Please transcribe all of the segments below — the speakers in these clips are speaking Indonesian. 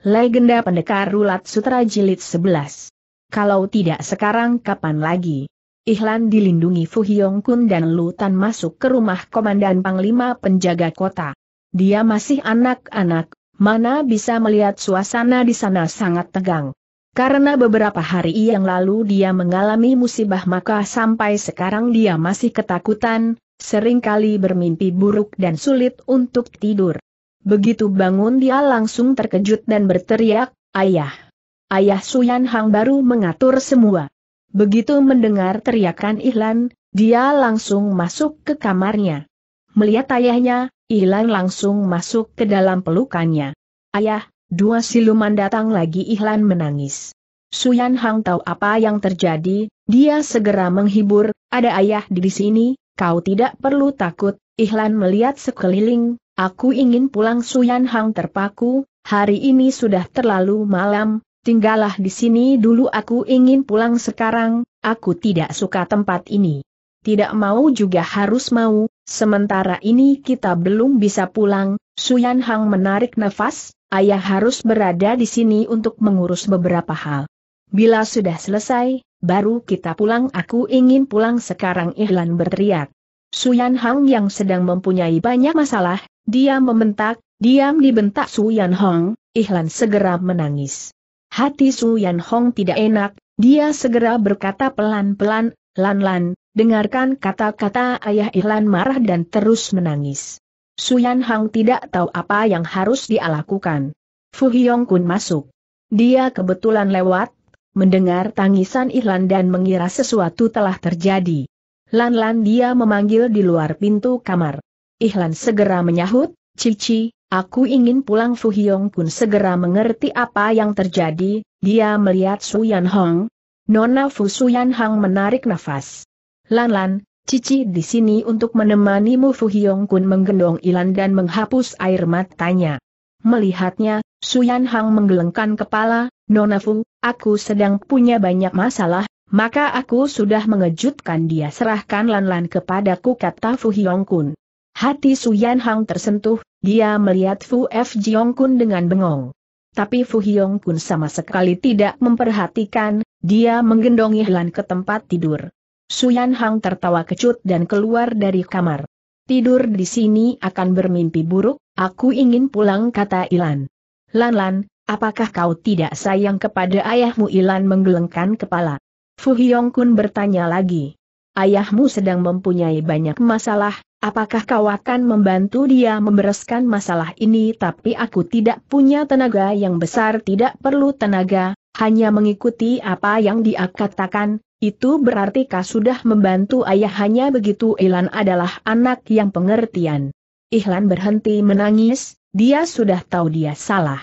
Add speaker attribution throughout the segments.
Speaker 1: Legenda Pendekar Rulat Sutra Jilid 11. Kalau tidak sekarang kapan lagi? Ihlan dilindungi Fu Hyong Kun dan Lutan masuk ke rumah Komandan Panglima Penjaga Kota. Dia masih anak-anak, mana bisa melihat suasana di sana sangat tegang. Karena beberapa hari yang lalu dia mengalami musibah maka sampai sekarang dia masih ketakutan, seringkali bermimpi buruk dan sulit untuk tidur. Begitu bangun dia langsung terkejut dan berteriak, Ayah! Ayah Suyan Hang baru mengatur semua. Begitu mendengar teriakan Ihlan, dia langsung masuk ke kamarnya. Melihat ayahnya, Ihlan langsung masuk ke dalam pelukannya. Ayah, dua siluman datang lagi Ihlan menangis. Suyan Hang tahu apa yang terjadi, dia segera menghibur, ada ayah di sini, kau tidak perlu takut, Ihlan melihat sekeliling, Aku ingin pulang Suyan Hang terpaku, hari ini sudah terlalu malam, tinggallah di sini dulu aku ingin pulang sekarang, aku tidak suka tempat ini. Tidak mau juga harus mau, sementara ini kita belum bisa pulang, Suyan Hang menarik nafas, ayah harus berada di sini untuk mengurus beberapa hal. Bila sudah selesai, baru kita pulang aku ingin pulang sekarang Ihlan berteriak. Suyan Hang yang sedang mempunyai banyak masalah, dia membentak, diam dibentak Su Yan Hong, Ihlan segera menangis. Hati Su Yan Hong tidak enak, dia segera berkata pelan-pelan, Lan-Lan, dengarkan kata-kata ayah Ihlan marah dan terus menangis. Su Yan Hong tidak tahu apa yang harus dia lakukan. Fu Hyong Kun masuk. Dia kebetulan lewat, mendengar tangisan Ihlan dan mengira sesuatu telah terjadi. Lan-Lan dia memanggil di luar pintu kamar. Ihlan segera menyahut, Cici, aku ingin pulang Fu Hyong Kun segera mengerti apa yang terjadi, dia melihat Su Yan Hong. Nona Fu Su Yan Hong menarik nafas. Lan Lan, Cici di sini untuk menemanimu Fu Hyong Kun menggendong Ilan dan menghapus air matanya. Melihatnya, Su Yan Hang menggelengkan kepala, Nona Fu, aku sedang punya banyak masalah, maka aku sudah mengejutkan dia serahkan Lan Lan kepadaku kata Fu Hyong Kun. Hati Yan Hang tersentuh, dia melihat Fu F. Jiong Kun dengan bengong. Tapi Fu Hyong Kun sama sekali tidak memperhatikan, dia menggendongi Hlan ke tempat tidur. Yan Hang tertawa kecut dan keluar dari kamar. Tidur di sini akan bermimpi buruk, aku ingin pulang kata Ilan. Lan Lan, apakah kau tidak sayang kepada ayahmu Ilan menggelengkan kepala? Fu Hyong Kun bertanya lagi. Ayahmu sedang mempunyai banyak masalah, Apakah kau akan membantu dia membereskan masalah ini tapi aku tidak punya tenaga yang besar tidak perlu tenaga, hanya mengikuti apa yang dia katakan, itu berarti kau sudah membantu ayah hanya begitu Ilan adalah anak yang pengertian. Ihlan berhenti menangis, dia sudah tahu dia salah.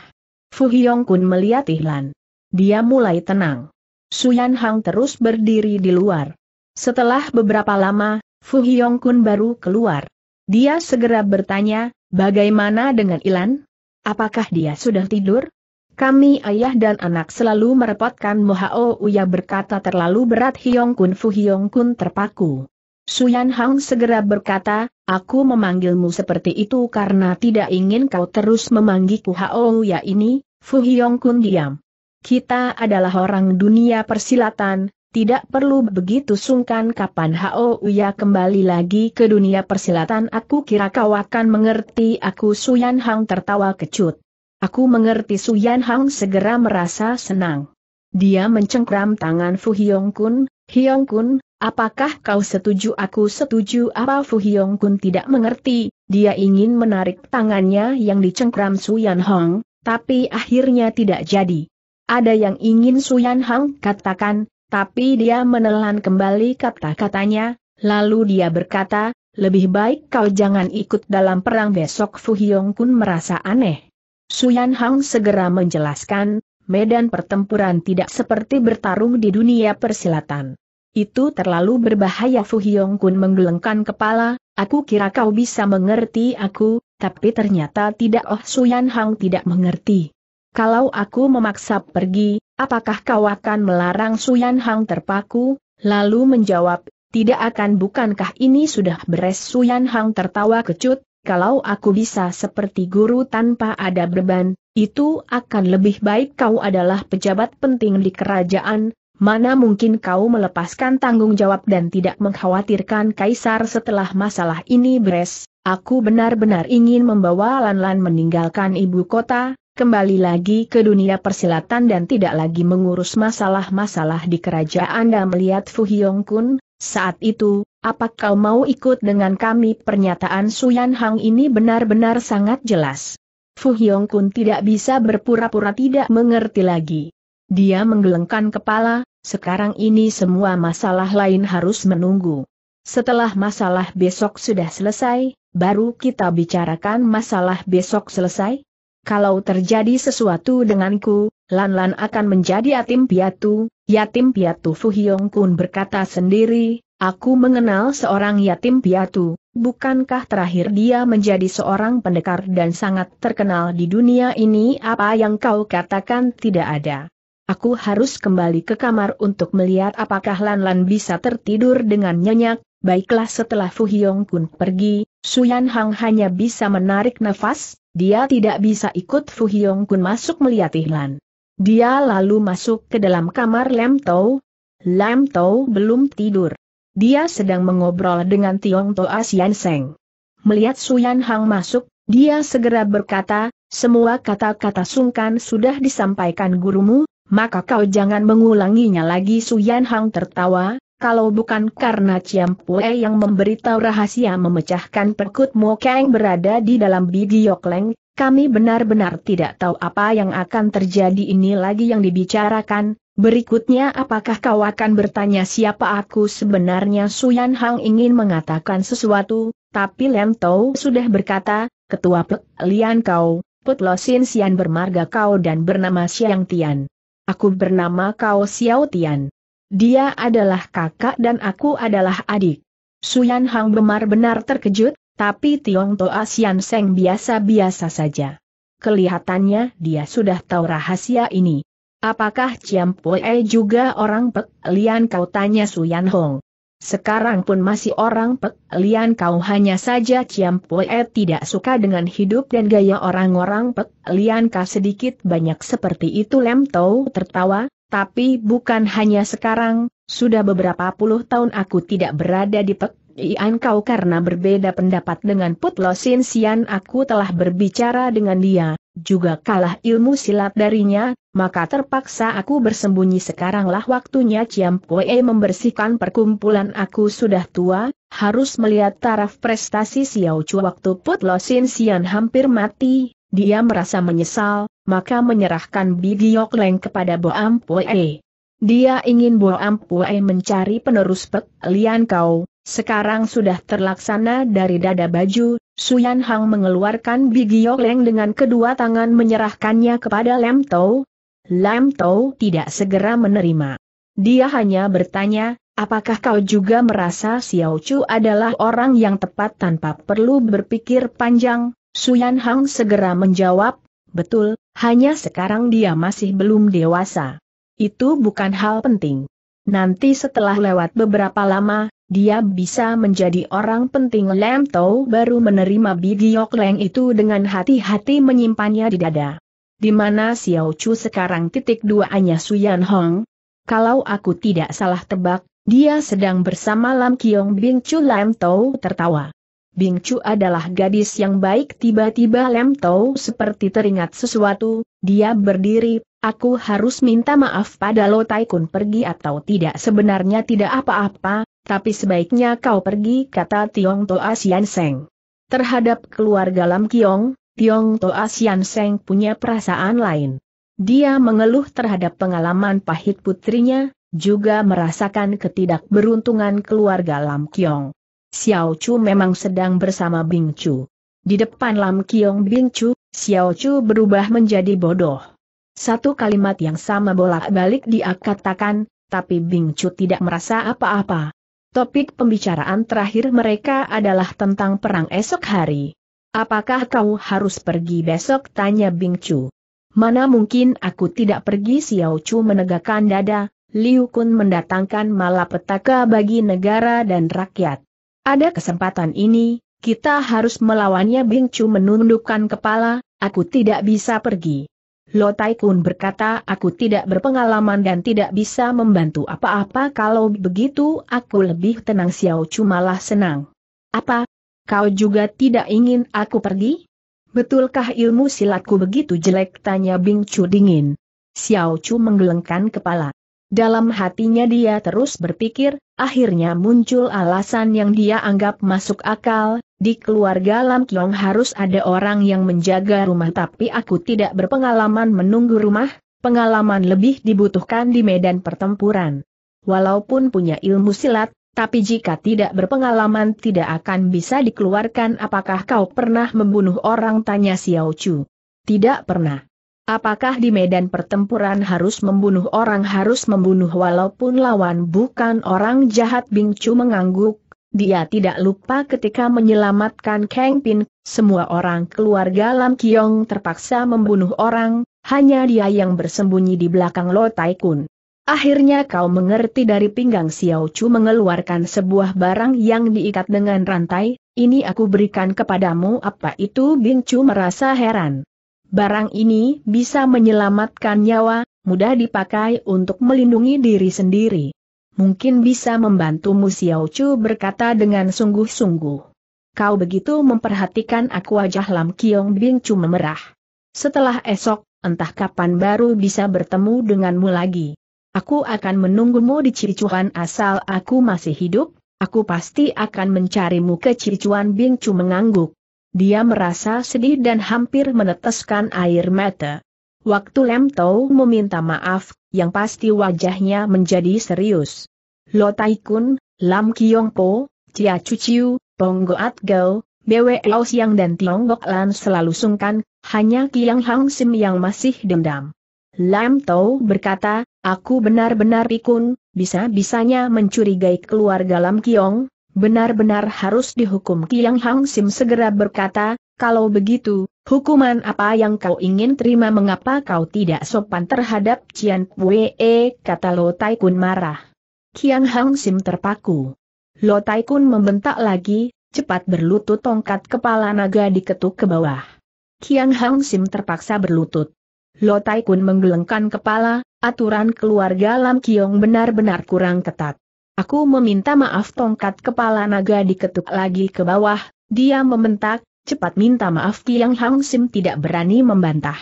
Speaker 1: Fu Hyong Kun melihat Ihlan. Dia mulai tenang. Suyan Hang terus berdiri di luar. Setelah beberapa lama, Fu Hyong Kun baru keluar. Dia segera bertanya, bagaimana dengan Ilan? Apakah dia sudah tidur? Kami ayah dan anak selalu merepotkan Mohao Uya berkata terlalu berat Hyong Kun Fu Hyong Kun terpaku. Suyan Hang segera berkata, aku memanggilmu seperti itu karena tidak ingin kau terus memanggilku Hao Uya ini, Fu Hyong Kun diam. Kita adalah orang dunia persilatan, tidak perlu begitu sungkan kapan Hao Uya kembali lagi ke dunia persilatan aku kira kau akan mengerti aku Suyan Hang tertawa kecut. Aku mengerti Suyan Hang segera merasa senang. Dia mencengkram tangan Fu Hyong Kun, Hyong Kun, apakah kau setuju aku setuju apa Fu Hyong Kun tidak mengerti, dia ingin menarik tangannya yang dicengkram Suyan Hang, tapi akhirnya tidak jadi. Ada yang ingin Suyan Hang katakan, tapi dia menelan kembali kata-katanya, lalu dia berkata, lebih baik kau jangan ikut dalam perang besok Fu Hyong Kun merasa aneh. Suyan Hang segera menjelaskan, medan pertempuran tidak seperti bertarung di dunia persilatan. Itu terlalu berbahaya Fu Hyong Kun menggelengkan kepala, aku kira kau bisa mengerti aku, tapi ternyata tidak Oh Suyan Hang tidak mengerti. Kalau aku memaksa pergi, apakah kau akan melarang Suyan Hang terpaku? Lalu menjawab, tidak akan bukankah ini sudah beres Suyan Hang tertawa kecut, kalau aku bisa seperti guru tanpa ada beban, itu akan lebih baik kau adalah pejabat penting di kerajaan, mana mungkin kau melepaskan tanggung jawab dan tidak mengkhawatirkan kaisar setelah masalah ini beres, aku benar-benar ingin membawa Lan-Lan meninggalkan ibu kota, kembali lagi ke dunia persilatan dan tidak lagi mengurus masalah-masalah di kerajaan dan melihat Fu Hyong Kun, saat itu, apa kau mau ikut dengan kami? Pernyataan Yan Hang ini benar-benar sangat jelas. Fu Hyong Kun tidak bisa berpura-pura tidak mengerti lagi. Dia menggelengkan kepala, sekarang ini semua masalah lain harus menunggu. Setelah masalah besok sudah selesai, baru kita bicarakan masalah besok selesai? kalau terjadi sesuatu denganku, Lan-Lan akan menjadi yatim piatu, yatim piatu Fu Hyong Kun berkata sendiri, aku mengenal seorang yatim piatu, bukankah terakhir dia menjadi seorang pendekar dan sangat terkenal di dunia ini apa yang kau katakan tidak ada. Aku harus kembali ke kamar untuk melihat apakah Lan-Lan bisa tertidur dengan nyenyak, baiklah setelah Fu Hyong Kun pergi, Suyan Hang hanya bisa menarik nafas, dia tidak bisa ikut Fu Hyong Kun masuk melihat Ihlan. Dia lalu masuk ke dalam kamar Lam Tau. Lam Tau belum tidur. Dia sedang mengobrol dengan Tiong Toa Sian Seng. Melihat Su Yan Hang masuk, dia segera berkata, semua kata-kata sungkan sudah disampaikan gurumu, maka kau jangan mengulanginya lagi Su Yan Hang tertawa, kalau bukan karena Ciam Pue yang memberitahu rahasia memecahkan perkut Kang berada di dalam Bigi Yokleng, kami benar-benar tidak tahu apa yang akan terjadi ini lagi yang dibicarakan. Berikutnya apakah kau akan bertanya siapa aku sebenarnya Suyan Hang ingin mengatakan sesuatu, tapi Lem Tau sudah berkata, Ketua Pek Lian kau, Put Lo Sin Sian bermarga kau dan bernama Siang Tian. Aku bernama kau Xiao Tian. Dia adalah kakak dan aku adalah adik. Suyan Hang benar-benar terkejut, tapi Tiong Toa Sian Seng biasa-biasa saja. Kelihatannya dia sudah tahu rahasia ini. Apakah Ciam Poe juga orang Pek Lian kau tanya Suyan Hong. Sekarang pun masih orang Pek Lian kau hanya saja Ciam Poe tidak suka dengan hidup dan gaya orang-orang Pek Lian kau sedikit banyak seperti itu Lem Tau tertawa, tapi bukan hanya sekarang, sudah beberapa puluh tahun aku tidak berada di Pek Ian kau karena berbeda pendapat dengan Putlo Sin Sian aku telah berbicara dengan dia, juga kalah ilmu silat darinya, maka terpaksa aku bersembunyi sekaranglah waktunya Ciam Kue membersihkan perkumpulan aku sudah tua, harus melihat taraf prestasi Xiao Chu waktu Putlo Sin Sian hampir mati, dia merasa menyesal, maka menyerahkan Bigiok Leng kepada Boam Pue. Dia ingin Boam Pue mencari penerus Pek Lian Kau, sekarang sudah terlaksana dari dada baju, Suyan Hang mengeluarkan Bigiok Leng dengan kedua tangan menyerahkannya kepada Lam Tau. Lam Tau tidak segera menerima. Dia hanya bertanya, apakah kau juga merasa Xiao Chu adalah orang yang tepat tanpa perlu berpikir panjang? Suyan Hang segera menjawab, betul, hanya sekarang dia masih belum dewasa. Itu bukan hal penting. Nanti setelah lewat beberapa lama, dia bisa menjadi orang penting Lam Tau baru menerima Bigiok Leng itu dengan hati-hati menyimpannya di dada. Di mana Xiao Chu sekarang titik duaannya Suyan Hong? Kalau aku tidak salah tebak, dia sedang bersama Lam Kiong Bing Chu Lam Tau tertawa. Bing Chu adalah gadis yang baik tiba-tiba Lem Tau seperti teringat sesuatu, dia berdiri, aku harus minta maaf pada Lo Tai Kun pergi atau tidak sebenarnya tidak apa-apa, tapi sebaiknya kau pergi kata Tiong Toa Sian Seng. Terhadap keluarga Lam Kiong, Tiong Toa Sian Seng punya perasaan lain. Dia mengeluh terhadap pengalaman pahit putrinya, juga merasakan ketidakberuntungan keluarga Lam Kiong. Xiao Chu memang sedang bersama Bing Chu. Di depan Lam Kiong Bing Chu, Xiao Chu berubah menjadi bodoh. Satu kalimat yang sama bolak-balik dia katakan, tapi Bing Chu tidak merasa apa-apa. Topik pembicaraan terakhir mereka adalah tentang perang esok hari. Apakah kau harus pergi besok? Tanya Bing Chu. Mana mungkin aku tidak pergi Xiao Chu menegakkan dada, Liu Kun mendatangkan malapetaka bagi negara dan rakyat. Ada kesempatan ini, kita harus melawannya Bing Chu menundukkan kepala, aku tidak bisa pergi. Lo Tai Kun berkata aku tidak berpengalaman dan tidak bisa membantu apa-apa kalau begitu aku lebih tenang Xiao Chu malah senang. Apa? Kau juga tidak ingin aku pergi? Betulkah ilmu silatku begitu jelek tanya Bing Chu dingin. Xiao Chu menggelengkan kepala. Dalam hatinya dia terus berpikir, akhirnya muncul alasan yang dia anggap masuk akal, di keluarga Lam Kiong harus ada orang yang menjaga rumah tapi aku tidak berpengalaman menunggu rumah, pengalaman lebih dibutuhkan di medan pertempuran. Walaupun punya ilmu silat, tapi jika tidak berpengalaman tidak akan bisa dikeluarkan apakah kau pernah membunuh orang tanya Xiao Chu. Tidak pernah. Apakah di medan pertempuran harus membunuh orang harus membunuh walaupun lawan bukan orang jahat Bing Chu mengangguk, dia tidak lupa ketika menyelamatkan Kang Pin, semua orang keluarga Lam Kiong terpaksa membunuh orang, hanya dia yang bersembunyi di belakang Lo Tai Kun. Akhirnya kau mengerti dari pinggang Xiao Chu mengeluarkan sebuah barang yang diikat dengan rantai, ini aku berikan kepadamu apa itu Bing Chu merasa heran. Barang ini bisa menyelamatkan nyawa, mudah dipakai untuk melindungi diri sendiri. Mungkin bisa membantumu Xiao Chu berkata dengan sungguh-sungguh. Kau begitu memperhatikan aku wajah Lam Kiong Bing Chu memerah. Setelah esok, entah kapan baru bisa bertemu denganmu lagi. Aku akan menunggumu di Ciricuan asal aku masih hidup, aku pasti akan mencarimu ke Ciricuan Bing Chu mengangguk. Dia merasa sedih dan hampir meneteskan air mata. Waktu Lem Tau meminta maaf, yang pasti wajahnya menjadi serius. Lo Tai Kun, Lam Kiong Po, Chia Chu Chiu, Ponggo At Gao, Bwe Lao Siang dan Tiongkok Lan selalu sungkan, hanya Kiang Hang Sim yang masih dendam. Lam Tau berkata, aku benar-benar pikun, bisa-bisanya mencurigai keluarga Lam Kiong, benar-benar harus dihukum. Kiang Hang Sim segera berkata, kalau begitu, hukuman apa yang kau ingin terima mengapa kau tidak sopan terhadap Cian Pue, kata Lo Tai Kun marah. Kiang Hang Sim terpaku. Lo Tai Kun membentak lagi, cepat berlutut tongkat kepala naga diketuk ke bawah. Kiang Hang Sim terpaksa berlutut. Lo Tai Kun menggelengkan kepala, aturan keluarga Lam Kiong benar-benar kurang ketat. Aku meminta maaf tongkat kepala naga diketuk lagi ke bawah, dia membentak, cepat minta maaf Kiang Hang Sim tidak berani membantah.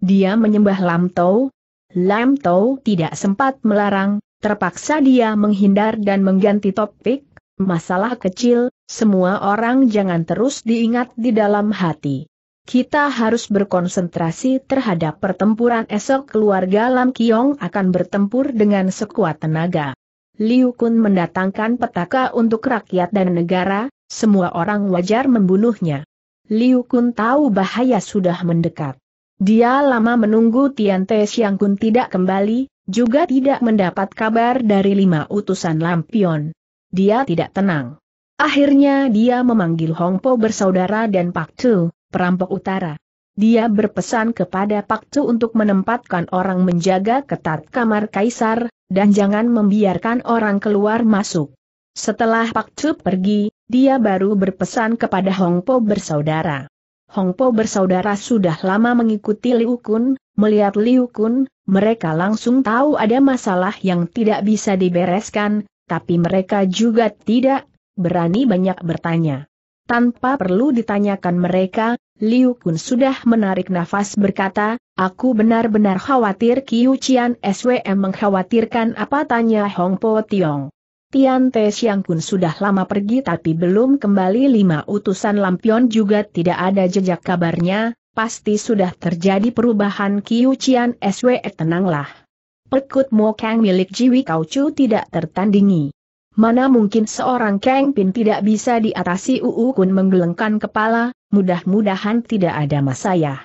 Speaker 1: Dia menyembah Lam Tau. Lam Tau tidak sempat melarang, terpaksa dia menghindar dan mengganti topik, masalah kecil, semua orang jangan terus diingat di dalam hati. Kita harus berkonsentrasi terhadap pertempuran esok keluarga Lam Kiong akan bertempur dengan sekuat tenaga. Liu Kun mendatangkan petaka untuk rakyat dan negara, semua orang wajar membunuhnya. Liu Kun tahu bahaya sudah mendekat. Dia lama menunggu Tian Te Xiang Kun tidak kembali, juga tidak mendapat kabar dari lima utusan Lampion. Dia tidak tenang. Akhirnya dia memanggil Hong Po bersaudara dan Pak Tu, perampok utara. Dia berpesan kepada Chu untuk menempatkan orang menjaga ketat kamar kaisar, dan jangan membiarkan orang keluar masuk. Setelah Chu pergi, dia baru berpesan kepada Hongpo bersaudara. Hongpo bersaudara sudah lama mengikuti Liu Kun, melihat Liu Kun, mereka langsung tahu ada masalah yang tidak bisa dibereskan, tapi mereka juga tidak berani banyak bertanya. Tanpa perlu ditanyakan mereka, Liu Kun sudah menarik nafas berkata, aku benar-benar khawatir Kiu Chian SWM mengkhawatirkan apa tanya Hong Po Tiong. Tian Te Siang Kun sudah lama pergi tapi belum kembali lima utusan lampion juga tidak ada jejak kabarnya, pasti sudah terjadi perubahan Kiu Chian SWM tenanglah. Pekut Mo Kang milik Jiwi Kau Chu tidak tertandingi. Mana mungkin seorang Kang Pin tidak bisa diatasi Uu Kun menggelengkan kepala, mudah-mudahan tidak ada masalah.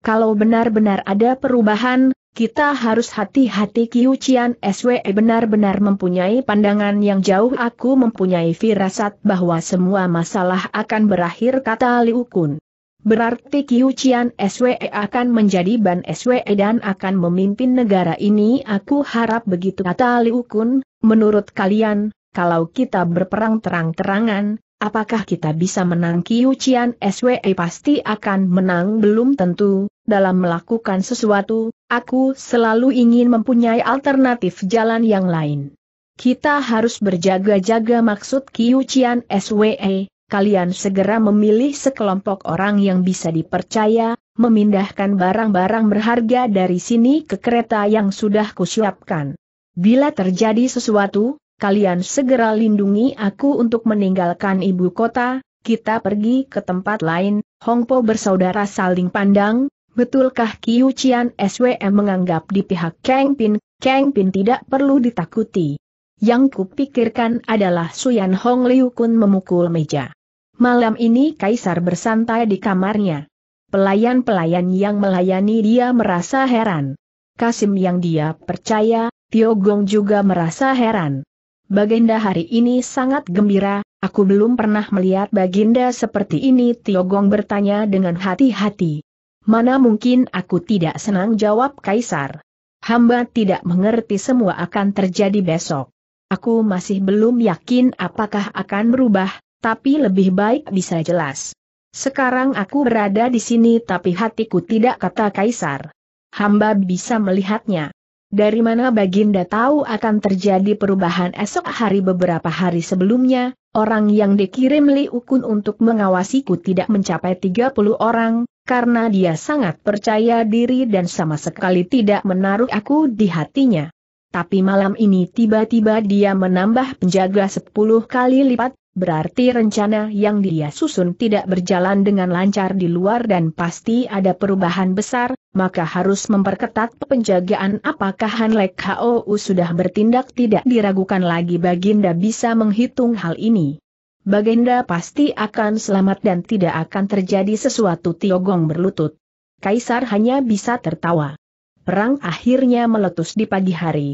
Speaker 1: Kalau benar-benar ada perubahan, kita harus hati-hati Kiu Cian SWE benar-benar mempunyai pandangan yang jauh aku mempunyai firasat bahwa semua masalah akan berakhir kata Liu Kun. Berarti Kiu Cian SWE akan menjadi ban SWE dan akan memimpin negara ini aku harap begitu kata Liu Kun, menurut kalian, kalau kita berperang terang-terangan, apakah kita bisa menang Kiucian SWE pasti akan menang belum tentu, dalam melakukan sesuatu, aku selalu ingin mempunyai alternatif jalan yang lain. Kita harus berjaga-jaga maksud Kiucian SWE, kalian segera memilih sekelompok orang yang bisa dipercaya, memindahkan barang-barang berharga dari sini ke kereta yang sudah kusiapkan. Bila terjadi sesuatu, kalian segera lindungi aku untuk meninggalkan ibu kota, kita pergi ke tempat lain, Hongpo bersaudara saling pandang, betulkah Kiu Chian SWM menganggap di pihak Kang Pin, Kang Pin tidak perlu ditakuti. Yang kupikirkan adalah Suyan Hong Liu Kun memukul meja. Malam ini Kaisar bersantai di kamarnya. Pelayan-pelayan yang melayani dia merasa heran. Kasim yang dia percaya, Tio Gong juga merasa heran. Baginda hari ini sangat gembira, aku belum pernah melihat Baginda seperti ini Tiogong bertanya dengan hati-hati. Mana mungkin aku tidak senang jawab Kaisar. Hamba tidak mengerti semua akan terjadi besok. Aku masih belum yakin apakah akan berubah, tapi lebih baik bisa jelas. Sekarang aku berada di sini tapi hatiku tidak kata Kaisar. Hamba bisa melihatnya. Dari mana Baginda tahu akan terjadi perubahan esok hari beberapa hari sebelumnya, orang yang dikirim Li Ukun untuk mengawasiku tidak mencapai 30 orang, karena dia sangat percaya diri dan sama sekali tidak menaruh aku di hatinya. Tapi malam ini tiba-tiba dia menambah penjaga 10 kali lipat, berarti rencana yang dia susun tidak berjalan dengan lancar di luar dan pasti ada perubahan besar, maka harus memperketat penjagaan apakah Han Lek Hou sudah bertindak tidak diragukan lagi Baginda bisa menghitung hal ini. Baginda pasti akan selamat dan tidak akan terjadi sesuatu Tiogong berlutut. Kaisar hanya bisa tertawa. Perang akhirnya meletus di pagi hari.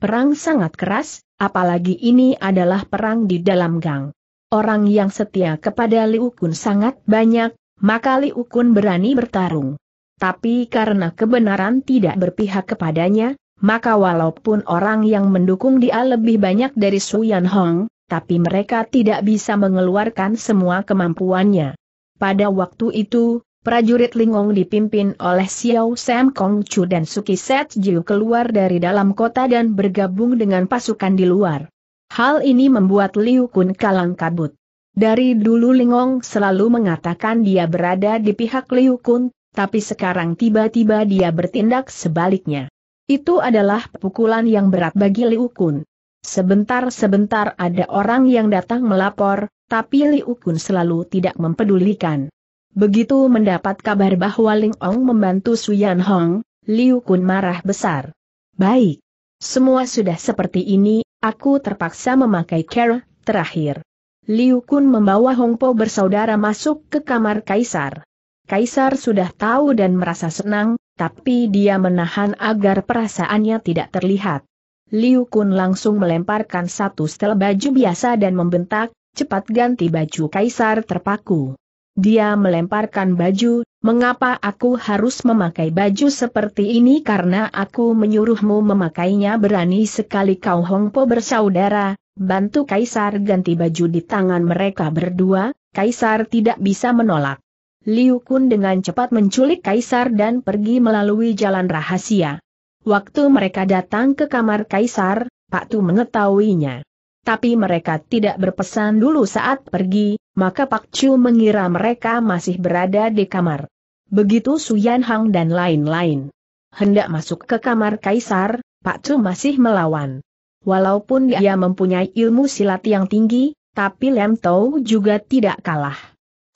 Speaker 1: Perang sangat keras, apalagi ini adalah perang di dalam gang. Orang yang setia kepada Liu Kun sangat banyak, maka Liu Kun berani bertarung tapi karena kebenaran tidak berpihak kepadanya, maka walaupun orang yang mendukung dia lebih banyak dari Su Yan Hong, tapi mereka tidak bisa mengeluarkan semua kemampuannya. Pada waktu itu, prajurit Lingong dipimpin oleh Xiao Sam Kong Chu dan Suki Set Jiu keluar dari dalam kota dan bergabung dengan pasukan di luar. Hal ini membuat Liu Kun kalang kabut. Dari dulu Lingong selalu mengatakan dia berada di pihak Liu Kun, tapi sekarang tiba-tiba dia bertindak sebaliknya. Itu adalah pukulan yang berat bagi Liu Kun. Sebentar-sebentar ada orang yang datang melapor, tapi Liu Kun selalu tidak mempedulikan. Begitu mendapat kabar bahwa Ling Ong membantu Suyan Hong, Liu Kun marah besar. Baik. Semua sudah seperti ini, aku terpaksa memakai care, terakhir. Liu Kun membawa Hong Hongpo bersaudara masuk ke kamar kaisar. Kaisar sudah tahu dan merasa senang, tapi dia menahan agar perasaannya tidak terlihat. Liu Kun langsung melemparkan satu setel baju biasa dan membentak, cepat ganti baju Kaisar terpaku. Dia melemparkan baju, mengapa aku harus memakai baju seperti ini karena aku menyuruhmu memakainya berani sekali kau Hongpo bersaudara, bantu Kaisar ganti baju di tangan mereka berdua, Kaisar tidak bisa menolak. Liu Kun dengan cepat menculik Kaisar dan pergi melalui jalan rahasia. Waktu mereka datang ke kamar Kaisar, Pak Tu mengetahuinya. Tapi mereka tidak berpesan dulu saat pergi, maka Pak Chu mengira mereka masih berada di kamar. Begitu Suyan Hang dan lain-lain. Hendak masuk ke kamar Kaisar, Pak Chu masih melawan. Walaupun dia mempunyai ilmu silat yang tinggi, tapi Lem Tau juga tidak kalah.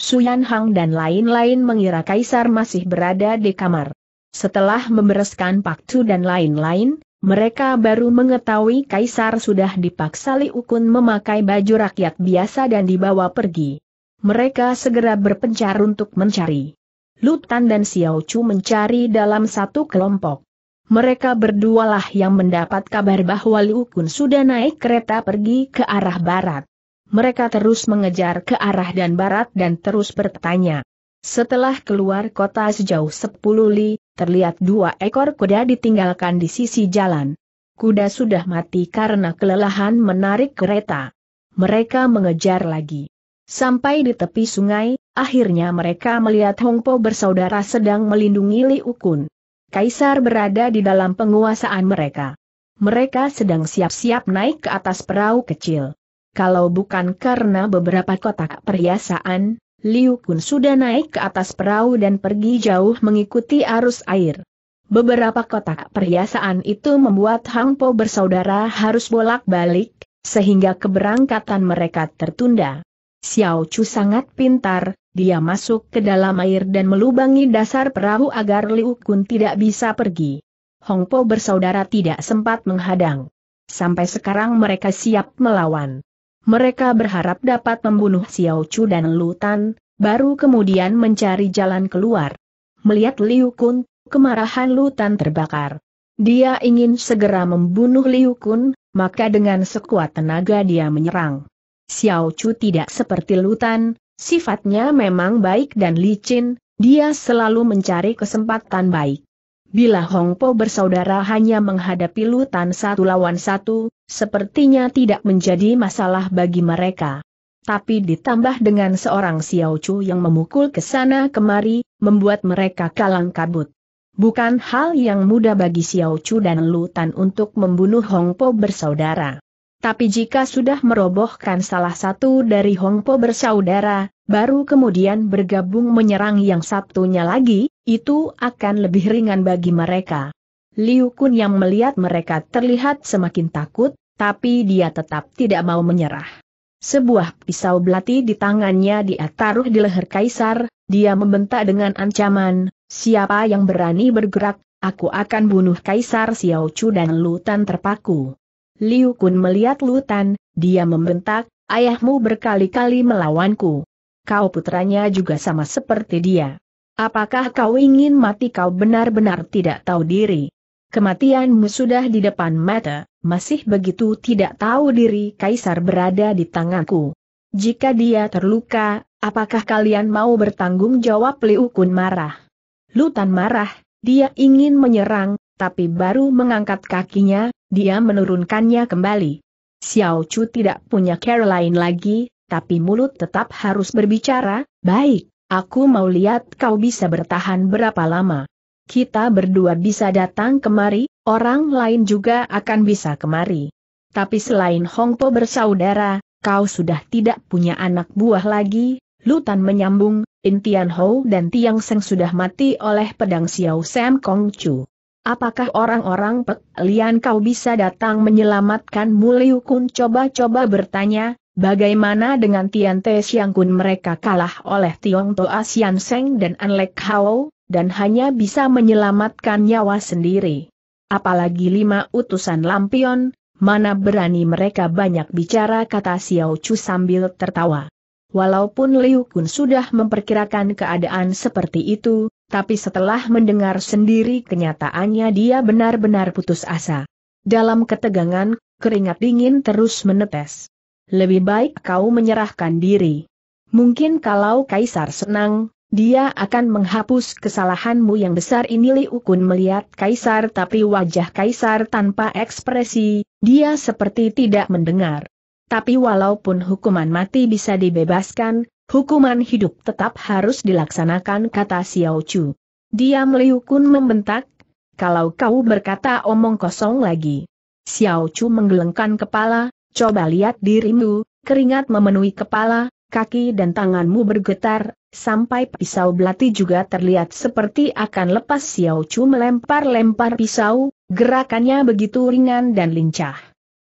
Speaker 1: Suyan Hang dan lain-lain mengira Kaisar masih berada di kamar. Setelah membereskan Paktu dan lain-lain, mereka baru mengetahui Kaisar sudah dipaksa Liukun memakai baju rakyat biasa dan dibawa pergi. Mereka segera berpencar untuk mencari. Lutan dan Xiao Chu mencari dalam satu kelompok. Mereka berdualah yang mendapat kabar bahwa Liukun sudah naik kereta pergi ke arah barat mereka terus mengejar ke arah dan barat dan terus bertanya. Setelah keluar kota sejauh 10 li, terlihat dua ekor kuda ditinggalkan di sisi jalan. Kuda sudah mati karena kelelahan menarik kereta. Mereka mengejar lagi. Sampai di tepi sungai, akhirnya mereka melihat Hongpo bersaudara sedang melindungi Li Ukun. Kaisar berada di dalam penguasaan mereka. Mereka sedang siap-siap naik ke atas perahu kecil kalau bukan karena beberapa kotak perhiasan, Liu Kun sudah naik ke atas perahu dan pergi jauh mengikuti arus air. Beberapa kotak perhiasan itu membuat Hang Po bersaudara harus bolak-balik, sehingga keberangkatan mereka tertunda. Xiao Chu sangat pintar, dia masuk ke dalam air dan melubangi dasar perahu agar Liu Kun tidak bisa pergi. Hong Po bersaudara tidak sempat menghadang. Sampai sekarang mereka siap melawan. Mereka berharap dapat membunuh Xiao Chu dan Lutan, baru kemudian mencari jalan keluar. Melihat Liu Kun, kemarahan Lutan terbakar. Dia ingin segera membunuh Liu Kun, maka dengan sekuat tenaga dia menyerang. Xiao Chu tidak seperti Lutan, sifatnya memang baik dan licin, dia selalu mencari kesempatan baik. Bila Hong Po bersaudara hanya menghadapi lutan satu lawan satu, sepertinya tidak menjadi masalah bagi mereka. Tapi ditambah dengan seorang Xiao Chu yang memukul ke sana kemari, membuat mereka kalang kabut. Bukan hal yang mudah bagi Xiao Chu dan Lutan untuk membunuh Hong Po bersaudara. Tapi jika sudah merobohkan salah satu dari Hong Po bersaudara, baru kemudian bergabung menyerang yang satunya lagi, itu akan lebih ringan bagi mereka. Liu Kun yang melihat mereka terlihat semakin takut, tapi dia tetap tidak mau menyerah. Sebuah pisau belati di tangannya dia taruh di leher kaisar, dia membentak dengan ancaman, siapa yang berani bergerak, aku akan bunuh kaisar Xiao Chu dan Lutan terpaku. Liu Kun melihat Lutan, dia membentak, ayahmu berkali-kali melawanku kau putranya juga sama seperti dia. Apakah kau ingin mati kau benar-benar tidak tahu diri? Kematianmu sudah di depan mata, masih begitu tidak tahu diri Kaisar berada di tanganku. Jika dia terluka, apakah kalian mau bertanggung jawab Liukun marah? Lutan marah, dia ingin menyerang, tapi baru mengangkat kakinya, dia menurunkannya kembali. Xiao Chu tidak punya care lain lagi, tapi mulut tetap harus berbicara, baik, aku mau lihat kau bisa bertahan berapa lama. Kita berdua bisa datang kemari, orang lain juga akan bisa kemari. Tapi selain Hongpo bersaudara, kau sudah tidak punya anak buah lagi, Lutan menyambung, Intian Hou dan Tiang Seng sudah mati oleh pedang Xiao Sam Kong Chu. Apakah orang-orang Pek Lian kau bisa datang menyelamatkan Muliu Kun coba-coba bertanya, Bagaimana dengan Tian Te Siang Kun mereka kalah oleh Tiong Toa Sian Seng dan Anlek Hao, dan hanya bisa menyelamatkan nyawa sendiri. Apalagi lima utusan lampion, mana berani mereka banyak bicara kata Xiao Chu sambil tertawa. Walaupun Liu Kun sudah memperkirakan keadaan seperti itu, tapi setelah mendengar sendiri kenyataannya dia benar-benar putus asa. Dalam ketegangan, keringat dingin terus menetes lebih baik kau menyerahkan diri. Mungkin kalau Kaisar senang, dia akan menghapus kesalahanmu yang besar ini Liu Kun melihat Kaisar tapi wajah Kaisar tanpa ekspresi, dia seperti tidak mendengar. Tapi walaupun hukuman mati bisa dibebaskan, hukuman hidup tetap harus dilaksanakan kata Xiao Chu. Dia Liu Kun membentak, kalau kau berkata omong kosong lagi. Xiao Chu menggelengkan kepala, Coba lihat dirimu, keringat memenuhi kepala, kaki dan tanganmu bergetar, sampai pisau belati juga terlihat seperti akan lepas Xiao Chu melempar-lempar pisau, gerakannya begitu ringan dan lincah.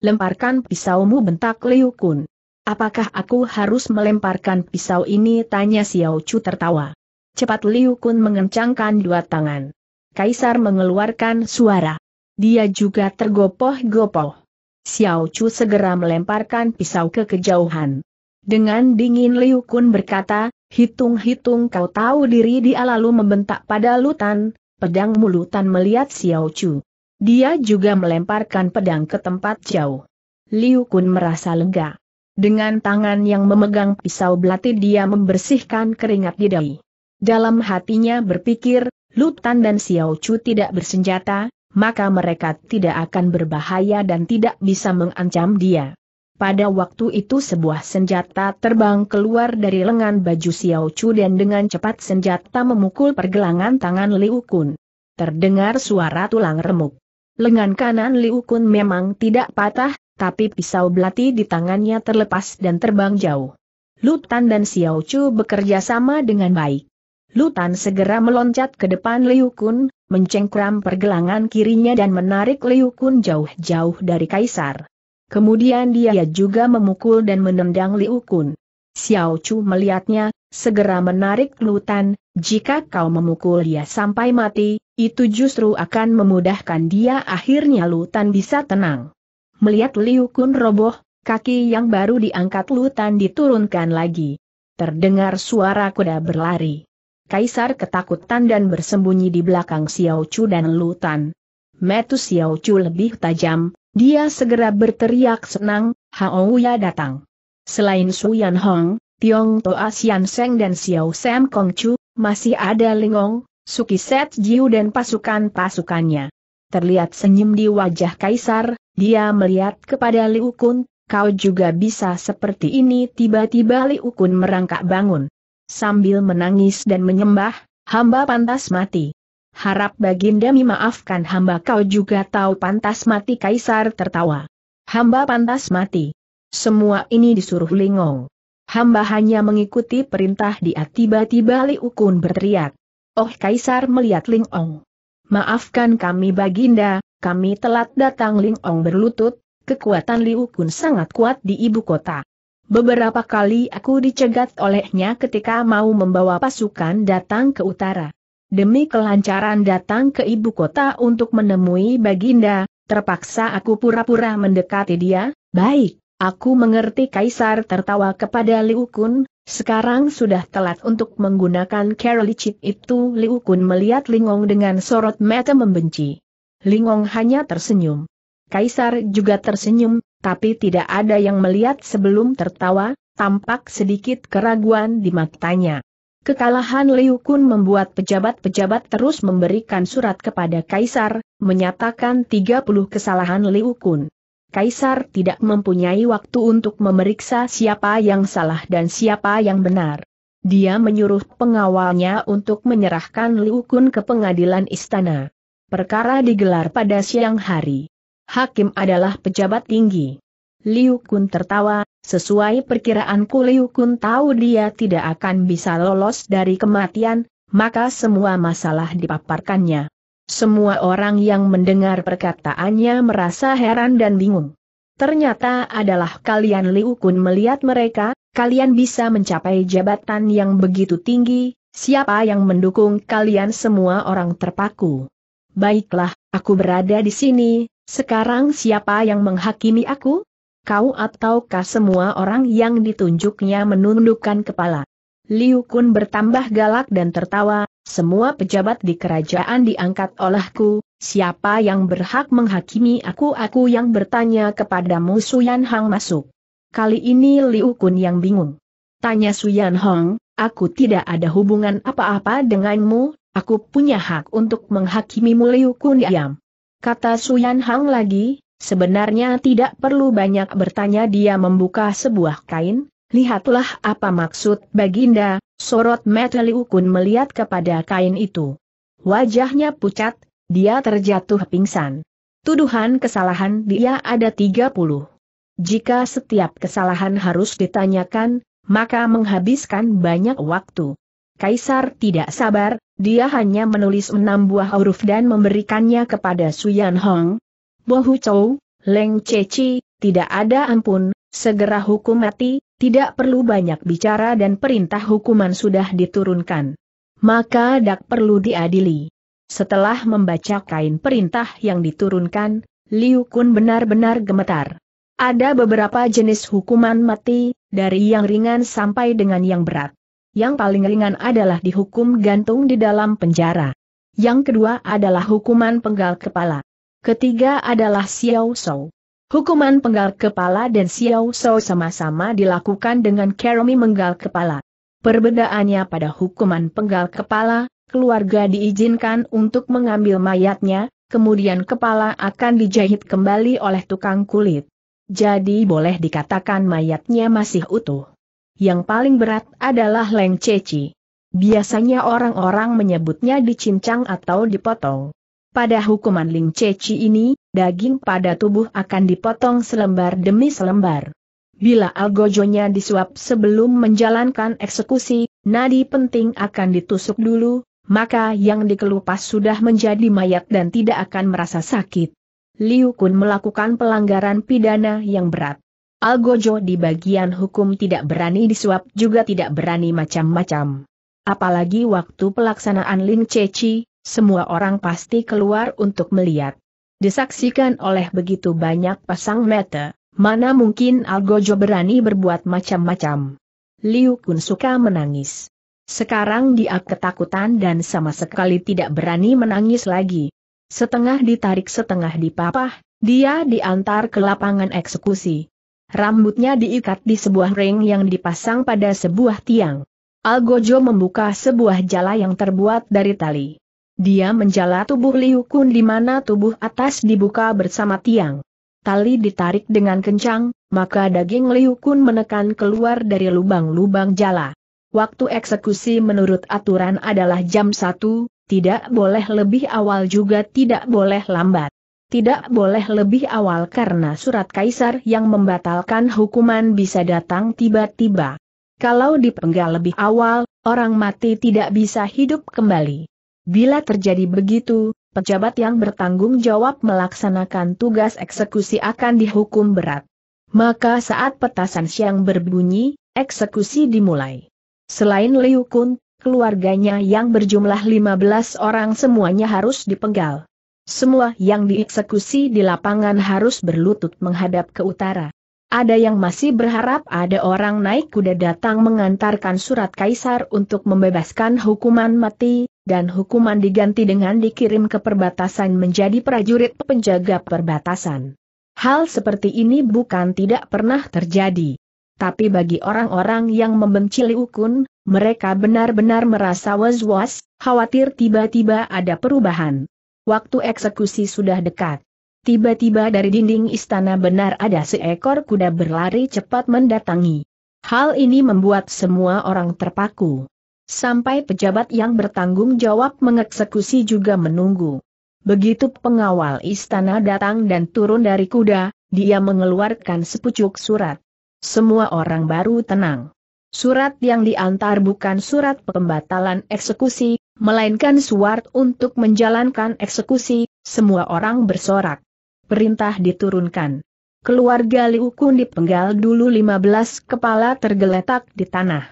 Speaker 1: Lemparkan pisaumu bentak Liu Kun. Apakah aku harus melemparkan pisau ini? Tanya Xiao Chu tertawa. Cepat Liu Kun mengencangkan dua tangan. Kaisar mengeluarkan suara. Dia juga tergopoh-gopoh. Xiao Chu segera melemparkan pisau ke kejauhan. Dengan dingin Liu Kun berkata, hitung-hitung kau tahu diri dia lalu membentak pada Lutan, pedang mulutan melihat Xiao Chu. Dia juga melemparkan pedang ke tempat jauh. Liu Kun merasa lega. Dengan tangan yang memegang pisau belati dia membersihkan keringat di dahi. Dalam hatinya berpikir, Lutan dan Xiao Chu tidak bersenjata, maka mereka tidak akan berbahaya dan tidak bisa mengancam dia. Pada waktu itu sebuah senjata terbang keluar dari lengan baju Xiao Chu dan dengan cepat senjata memukul pergelangan tangan Liu Kun. Terdengar suara tulang remuk. Lengan kanan Liu Kun memang tidak patah, tapi pisau belati di tangannya terlepas dan terbang jauh. Lutan dan Xiao Chu bekerja sama dengan baik. Lutan segera meloncat ke depan Liu Kun, mencengkram pergelangan kirinya dan menarik Liu Kun jauh-jauh dari Kaisar. Kemudian dia juga memukul dan menendang Liu Kun. Xiao Chu melihatnya, segera menarik lutan, jika kau memukul dia sampai mati, itu justru akan memudahkan dia akhirnya lutan bisa tenang. Melihat Liu Kun roboh, kaki yang baru diangkat lutan diturunkan lagi. Terdengar suara kuda berlari. Kaisar ketakutan dan bersembunyi di belakang Xiao Chu dan Lutan. Metu Xiao Chu lebih tajam, dia segera berteriak senang, Hao Ya datang. Selain Su Yan Hong, Tiong Toa Sian Seng dan Xiao Sam Kong Chu, masih ada Lingong, Suki Set Jiu dan pasukan-pasukannya. Terlihat senyum di wajah Kaisar, dia melihat kepada Liu Kun, kau juga bisa seperti ini tiba-tiba Liu Kun merangkak bangun sambil menangis dan menyembah, hamba pantas mati. Harap Baginda memaafkan hamba kau juga tahu pantas mati Kaisar tertawa. Hamba pantas mati. Semua ini disuruh Lingong. Hamba hanya mengikuti perintah dia tiba-tiba Li Ukun berteriak. Oh Kaisar melihat Lingong. Maafkan kami Baginda, kami telat datang Lingong berlutut, kekuatan Liu Kun sangat kuat di ibu kota. Beberapa kali aku dicegat olehnya ketika mau membawa pasukan datang ke utara. Demi kelancaran datang ke ibu kota untuk menemui Baginda, terpaksa aku pura-pura mendekati dia, baik, aku mengerti Kaisar tertawa kepada Liu Kun, sekarang sudah telat untuk menggunakan kerelicit itu Liu Kun melihat Lingong dengan sorot mata membenci. Lingong hanya tersenyum. Kaisar juga tersenyum, tapi tidak ada yang melihat sebelum tertawa, tampak sedikit keraguan di matanya. Kekalahan Liu Kun membuat pejabat-pejabat terus memberikan surat kepada Kaisar, menyatakan 30 kesalahan Liu Kun. Kaisar tidak mempunyai waktu untuk memeriksa siapa yang salah dan siapa yang benar. Dia menyuruh pengawalnya untuk menyerahkan Liu Kun ke pengadilan istana. Perkara digelar pada siang hari hakim adalah pejabat tinggi. Liu Kun tertawa, sesuai perkiraanku Liu Kun tahu dia tidak akan bisa lolos dari kematian, maka semua masalah dipaparkannya. Semua orang yang mendengar perkataannya merasa heran dan bingung. Ternyata adalah kalian Liu Kun melihat mereka, kalian bisa mencapai jabatan yang begitu tinggi, siapa yang mendukung kalian semua orang terpaku. Baiklah, aku berada di sini, sekarang siapa yang menghakimi aku? Kau ataukah semua orang yang ditunjuknya menundukkan kepala? Liu Kun bertambah galak dan tertawa, semua pejabat di kerajaan diangkat olehku, siapa yang berhak menghakimi aku? Aku yang bertanya kepadamu Suyan Hang masuk. Kali ini Liu Kun yang bingung. Tanya Suyan Hong, aku tidak ada hubungan apa-apa denganmu, aku punya hak untuk menghakimimu Liu Kun diam. Kata Suyan Hang lagi, sebenarnya tidak perlu banyak bertanya dia membuka sebuah kain, lihatlah apa maksud Baginda, sorot mata Ukun melihat kepada kain itu. Wajahnya pucat, dia terjatuh pingsan. Tuduhan kesalahan dia ada 30. Jika setiap kesalahan harus ditanyakan, maka menghabiskan banyak waktu. Kaisar tidak sabar, dia hanya menulis enam buah huruf dan memberikannya kepada Suyan Hong. Bohu Chou, Leng Ceci, tidak ada ampun, segera hukum mati, tidak perlu banyak bicara dan perintah hukuman sudah diturunkan. Maka dak perlu diadili. Setelah membaca kain perintah yang diturunkan, Liu Kun benar-benar gemetar. Ada beberapa jenis hukuman mati, dari yang ringan sampai dengan yang berat. Yang paling ringan adalah dihukum gantung di dalam penjara. Yang kedua adalah hukuman penggal kepala. Ketiga adalah Xiao Shou. Hukuman penggal kepala dan Xiao Shou sama-sama dilakukan dengan keromi menggal kepala. Perbedaannya pada hukuman penggal kepala, keluarga diizinkan untuk mengambil mayatnya, kemudian kepala akan dijahit kembali oleh tukang kulit. Jadi boleh dikatakan mayatnya masih utuh. Yang paling berat adalah Leng Ceci. Biasanya orang-orang menyebutnya dicincang atau dipotong. Pada hukuman Leng Ceci ini, daging pada tubuh akan dipotong selembar demi selembar. Bila algojonya disuap sebelum menjalankan eksekusi, nadi penting akan ditusuk dulu, maka yang dikelupas sudah menjadi mayat dan tidak akan merasa sakit. Liu Kun melakukan pelanggaran pidana yang berat. Algojo di bagian hukum tidak berani disuap juga tidak berani macam-macam. Apalagi waktu pelaksanaan Ling Ceci, semua orang pasti keluar untuk melihat. Disaksikan oleh begitu banyak pasang mata, mana mungkin Algojo berani berbuat macam-macam. Liu Kun suka menangis. Sekarang dia ketakutan dan sama sekali tidak berani menangis lagi. Setengah ditarik setengah dipapah, dia diantar ke lapangan eksekusi. Rambutnya diikat di sebuah ring yang dipasang pada sebuah tiang. Algojo membuka sebuah jala yang terbuat dari tali. Dia menjala tubuh Liu Kun di mana tubuh atas dibuka bersama tiang. Tali ditarik dengan kencang, maka daging Liu Kun menekan keluar dari lubang-lubang jala. Waktu eksekusi menurut aturan adalah jam 1, tidak boleh lebih awal juga tidak boleh lambat tidak boleh lebih awal karena surat kaisar yang membatalkan hukuman bisa datang tiba-tiba. Kalau dipenggal lebih awal, orang mati tidak bisa hidup kembali. Bila terjadi begitu, pejabat yang bertanggung jawab melaksanakan tugas eksekusi akan dihukum berat. Maka saat petasan siang berbunyi, eksekusi dimulai. Selain Liu Kun, keluarganya yang berjumlah 15 orang semuanya harus dipenggal semua yang dieksekusi di lapangan harus berlutut menghadap ke utara. Ada yang masih berharap ada orang naik kuda datang mengantarkan surat kaisar untuk membebaskan hukuman mati, dan hukuman diganti dengan dikirim ke perbatasan menjadi prajurit penjaga perbatasan. Hal seperti ini bukan tidak pernah terjadi. Tapi bagi orang-orang yang membenci Liu mereka benar-benar merasa was-was, khawatir tiba-tiba ada perubahan waktu eksekusi sudah dekat. Tiba-tiba dari dinding istana benar ada seekor kuda berlari cepat mendatangi. Hal ini membuat semua orang terpaku. Sampai pejabat yang bertanggung jawab mengeksekusi juga menunggu. Begitu pengawal istana datang dan turun dari kuda, dia mengeluarkan sepucuk surat. Semua orang baru tenang. Surat yang diantar bukan surat pembatalan eksekusi, melainkan Suart untuk menjalankan eksekusi, semua orang bersorak. Perintah diturunkan. Keluarga Liu Kun dipenggal dulu 15 kepala tergeletak di tanah.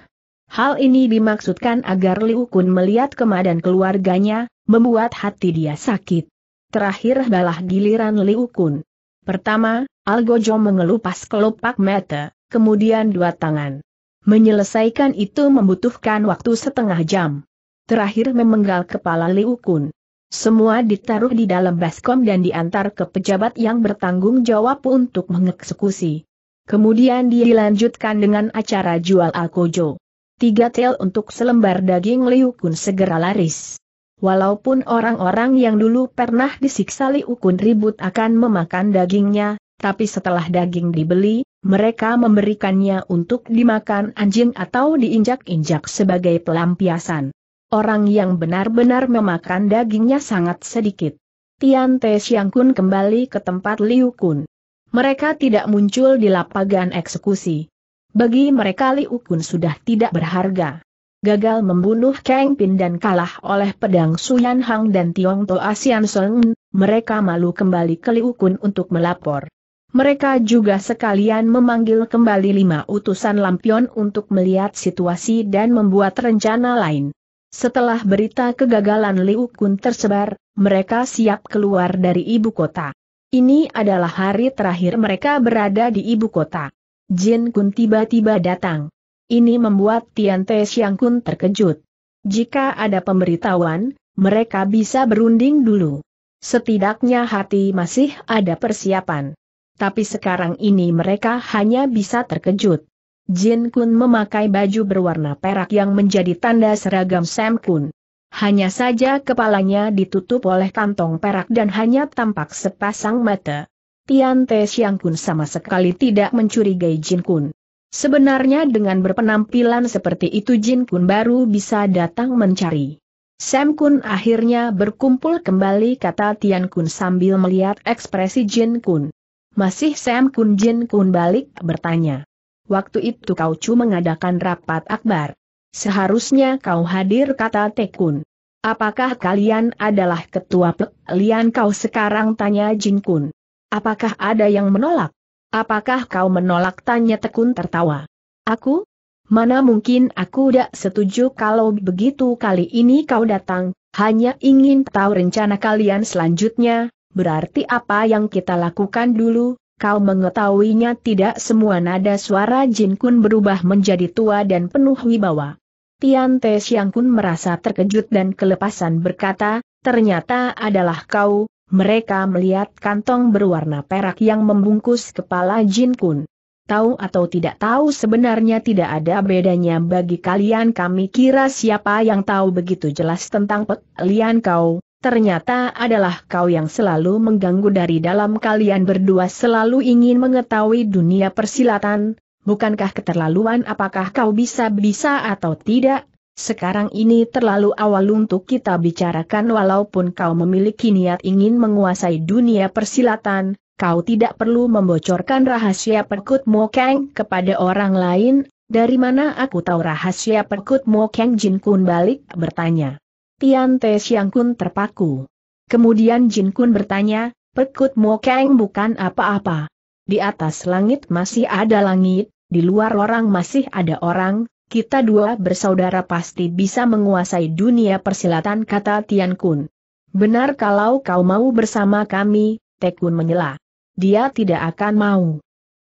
Speaker 1: Hal ini dimaksudkan agar Liu Kun melihat kemadan keluarganya, membuat hati dia sakit. Terakhir balah giliran Liu Kun. Pertama, Algojo mengelupas kelopak mata, kemudian dua tangan. Menyelesaikan itu membutuhkan waktu setengah jam terakhir memenggal kepala Liu Kun. Semua ditaruh di dalam baskom dan diantar ke pejabat yang bertanggung jawab untuk mengeksekusi. Kemudian dilanjutkan dengan acara jual alkojo. Tiga tel untuk selembar daging Liu Kun segera laris. Walaupun orang-orang yang dulu pernah disiksa Liu Kun ribut akan memakan dagingnya, tapi setelah daging dibeli, mereka memberikannya untuk dimakan anjing atau diinjak-injak sebagai pelampiasan. Orang yang benar-benar memakan dagingnya sangat sedikit. Tian Te Xiang Kun kembali ke tempat Liu Kun. Mereka tidak muncul di lapangan eksekusi. Bagi mereka Liu Kun sudah tidak berharga. Gagal membunuh Kang Pin dan kalah oleh pedang Suyan Hang dan Tiong To Asian Song, mereka malu kembali ke Liu Kun untuk melapor. Mereka juga sekalian memanggil kembali lima utusan lampion untuk melihat situasi dan membuat rencana lain. Setelah berita kegagalan Liu Kun tersebar, mereka siap keluar dari ibu kota. Ini adalah hari terakhir mereka berada di ibu kota. Jin Kun tiba-tiba datang. Ini membuat Tian Te Xiang Kun terkejut. Jika ada pemberitahuan, mereka bisa berunding dulu. Setidaknya hati masih ada persiapan. Tapi sekarang ini mereka hanya bisa terkejut. Jin Kun memakai baju berwarna perak yang menjadi tanda seragam Sam Kun. Hanya saja kepalanya ditutup oleh kantong perak dan hanya tampak sepasang mata. Tian Te Xiang Kun sama sekali tidak mencurigai Jin Kun. Sebenarnya dengan berpenampilan seperti itu Jin Kun baru bisa datang mencari. Sam Kun akhirnya berkumpul kembali kata Tian Kun sambil melihat ekspresi Jin Kun. Masih Sam Kun Jin Kun balik bertanya. Waktu itu kau cuma mengadakan rapat akbar. Seharusnya kau hadir kata Tekun. Apakah kalian adalah ketua Pek Lian kau sekarang tanya Jinkun. Apakah ada yang menolak? Apakah kau menolak tanya Tekun tertawa. Aku? Mana mungkin aku tidak setuju kalau begitu kali ini kau datang, hanya ingin tahu rencana kalian selanjutnya, berarti apa yang kita lakukan dulu, Kau mengetahuinya tidak semua nada suara Jin Kun berubah menjadi tua dan penuh wibawa. Tian Te Siang Kun merasa terkejut dan kelepasan berkata, ternyata adalah kau, mereka melihat kantong berwarna perak yang membungkus kepala Jin Kun. Tahu atau tidak tahu sebenarnya tidak ada bedanya bagi kalian kami kira siapa yang tahu begitu jelas tentang pek lian kau, ternyata adalah kau yang selalu mengganggu dari dalam kalian berdua selalu ingin mengetahui dunia persilatan, bukankah keterlaluan apakah kau bisa-bisa atau tidak? Sekarang ini terlalu awal untuk kita bicarakan walaupun kau memiliki niat ingin menguasai dunia persilatan, kau tidak perlu membocorkan rahasia perkut mokeng kepada orang lain, dari mana aku tahu rahasia perkut mokeng Jin Kun balik bertanya. Tian Te Siang Kun terpaku. Kemudian Jin Kun bertanya, Pekut Mo Kang bukan apa-apa. Di atas langit masih ada langit, di luar orang masih ada orang, kita dua bersaudara pasti bisa menguasai dunia persilatan kata Tian Kun. Benar kalau kau mau bersama kami, Kun menyela. Dia tidak akan mau.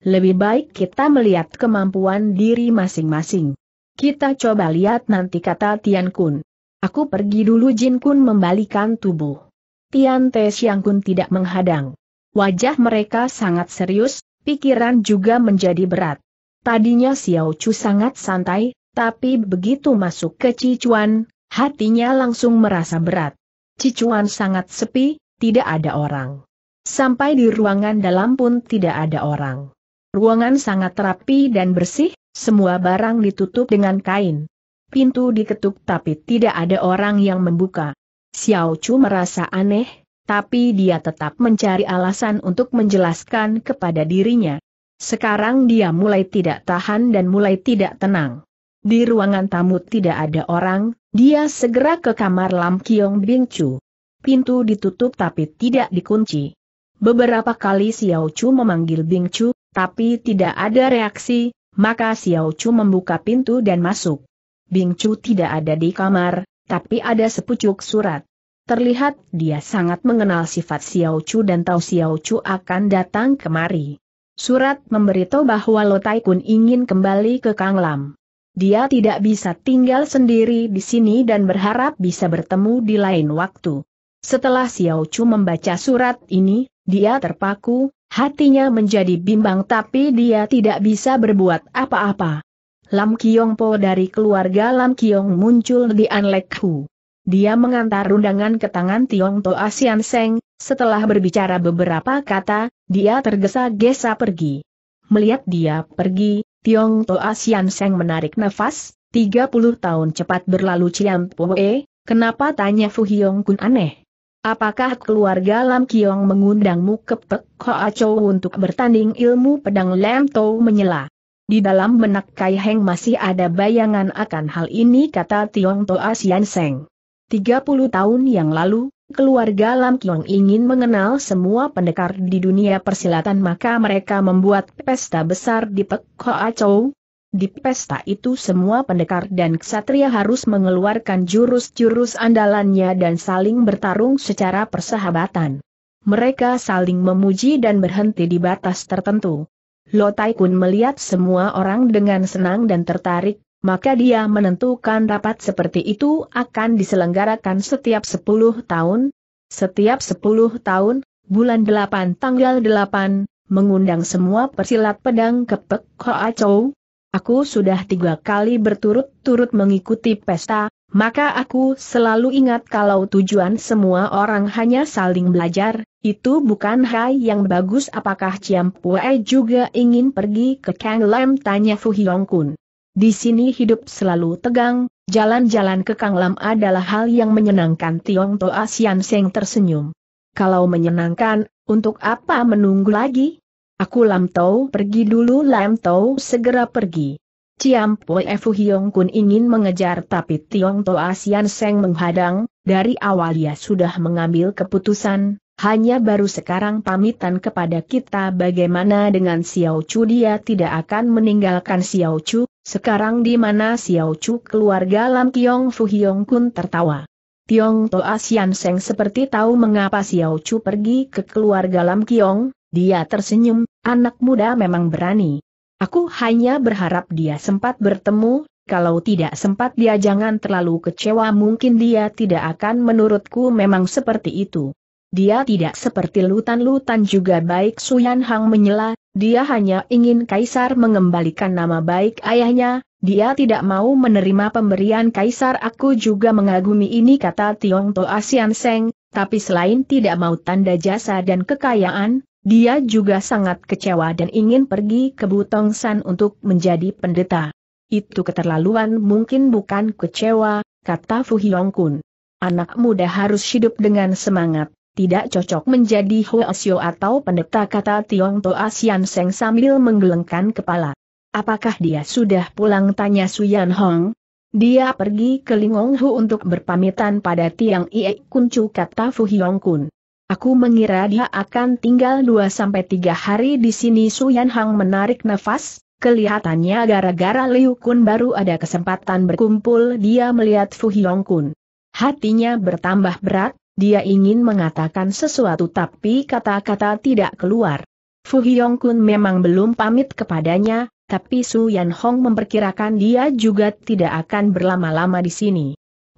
Speaker 1: Lebih baik kita melihat kemampuan diri masing-masing. Kita coba lihat nanti kata Tian Kun. Aku pergi dulu Jin Kun membalikan tubuh. Tian Te Siang Kun tidak menghadang. Wajah mereka sangat serius, pikiran juga menjadi berat. Tadinya Xiao Chu sangat santai, tapi begitu masuk ke Cicuan, hatinya langsung merasa berat. Cicuan sangat sepi, tidak ada orang. Sampai di ruangan dalam pun tidak ada orang. Ruangan sangat rapi dan bersih, semua barang ditutup dengan kain pintu diketuk tapi tidak ada orang yang membuka. Xiao Chu merasa aneh, tapi dia tetap mencari alasan untuk menjelaskan kepada dirinya. Sekarang dia mulai tidak tahan dan mulai tidak tenang. Di ruangan tamu tidak ada orang, dia segera ke kamar Lam Kiong Bing Chu. Pintu ditutup tapi tidak dikunci. Beberapa kali Xiao Chu memanggil Bing Chu, tapi tidak ada reaksi, maka Xiao Chu membuka pintu dan masuk. Bing Chu tidak ada di kamar, tapi ada sepucuk surat. Terlihat dia sangat mengenal sifat Xiao Chu dan tahu Xiao Chu akan datang kemari. Surat memberitahu bahwa Lo Tai Kun ingin kembali ke Kang Lam. Dia tidak bisa tinggal sendiri di sini dan berharap bisa bertemu di lain waktu. Setelah Xiao Chu membaca surat ini, dia terpaku, hatinya menjadi bimbang tapi dia tidak bisa berbuat apa-apa. Lam Kiong Po dari keluarga Lam Kiong muncul di Anlek Hu. Dia mengantar undangan ke tangan Tiong To Asian Seng, setelah berbicara beberapa kata, dia tergesa-gesa pergi. Melihat dia pergi, Tiong To Asian Seng menarik nafas, 30 tahun cepat berlalu Ciam e, kenapa tanya Fu Hyong Kun aneh? Apakah keluarga Lam Kiong mengundangmu ke Pek Hoa Chow untuk bertanding ilmu pedang Lam To menyela? Di dalam benak Kai Heng masih ada bayangan akan hal ini kata Tiong Toa Sian Seng. 30 tahun yang lalu, keluarga Lam Kiong ingin mengenal semua pendekar di dunia persilatan maka mereka membuat pesta besar di Pek Hoa Chow. Di pesta itu semua pendekar dan ksatria harus mengeluarkan jurus-jurus andalannya dan saling bertarung secara persahabatan. Mereka saling memuji dan berhenti di batas tertentu. Lo Tai Kun melihat semua orang dengan senang dan tertarik, maka dia menentukan rapat seperti itu akan diselenggarakan setiap 10 tahun. Setiap 10 tahun, bulan 8 tanggal 8, mengundang semua persilat pedang ke Pek Hoa Chow. Aku sudah tiga kali berturut-turut mengikuti pesta, maka aku selalu ingat kalau tujuan semua orang hanya saling belajar, itu bukan hal yang bagus apakah Ciam Pue juga ingin pergi ke Kang Lam tanya Fu Hyong Kun. Di sini hidup selalu tegang, jalan-jalan ke Kang Lam adalah hal yang menyenangkan Tiong Toa Sian Seng tersenyum. Kalau menyenangkan, untuk apa menunggu lagi? Aku Lam Tau pergi dulu Lam Tau segera pergi. Ciam Pue Fu Hyong Kun ingin mengejar tapi Tiong Toa Sian Seng menghadang, dari awal ia sudah mengambil keputusan, hanya baru sekarang pamitan kepada kita bagaimana dengan Xiao Chu dia tidak akan meninggalkan Xiao Chu, sekarang di mana Xiao Chu keluarga Lam Kiong Fu Hiong Kun tertawa. Tiong Toa Asian Seng seperti tahu mengapa Xiao Chu pergi ke keluarga Lam Kiong, dia tersenyum, anak muda memang berani. Aku hanya berharap dia sempat bertemu, kalau tidak sempat dia jangan terlalu kecewa mungkin dia tidak akan menurutku memang seperti itu. Dia tidak seperti lutan-lutan juga baik Suyan Hang menyela, dia hanya ingin Kaisar mengembalikan nama baik ayahnya, dia tidak mau menerima pemberian Kaisar aku juga mengagumi ini kata Tiong To Asian Seng, tapi selain tidak mau tanda jasa dan kekayaan, dia juga sangat kecewa dan ingin pergi ke Butong San untuk menjadi pendeta. Itu keterlaluan mungkin bukan kecewa, kata Fu Hyong Kun. Anak muda harus hidup dengan semangat tidak cocok menjadi Asio atau pendeta kata Tiong Toa Sian Seng sambil menggelengkan kepala. Apakah dia sudah pulang tanya Suyan Hong? Dia pergi ke Lingong Hu untuk berpamitan pada Tiang Ie Kuncu kata Fu Hyong Kun. Aku mengira dia akan tinggal 2-3 hari di sini Suyan Hong menarik nafas, kelihatannya gara-gara Liu Kun baru ada kesempatan berkumpul dia melihat Fu Hyong Kun. Hatinya bertambah berat, dia ingin mengatakan sesuatu tapi kata-kata tidak keluar. Fu Hyong memang belum pamit kepadanya, tapi Su Yan Hong memperkirakan dia juga tidak akan berlama-lama di sini.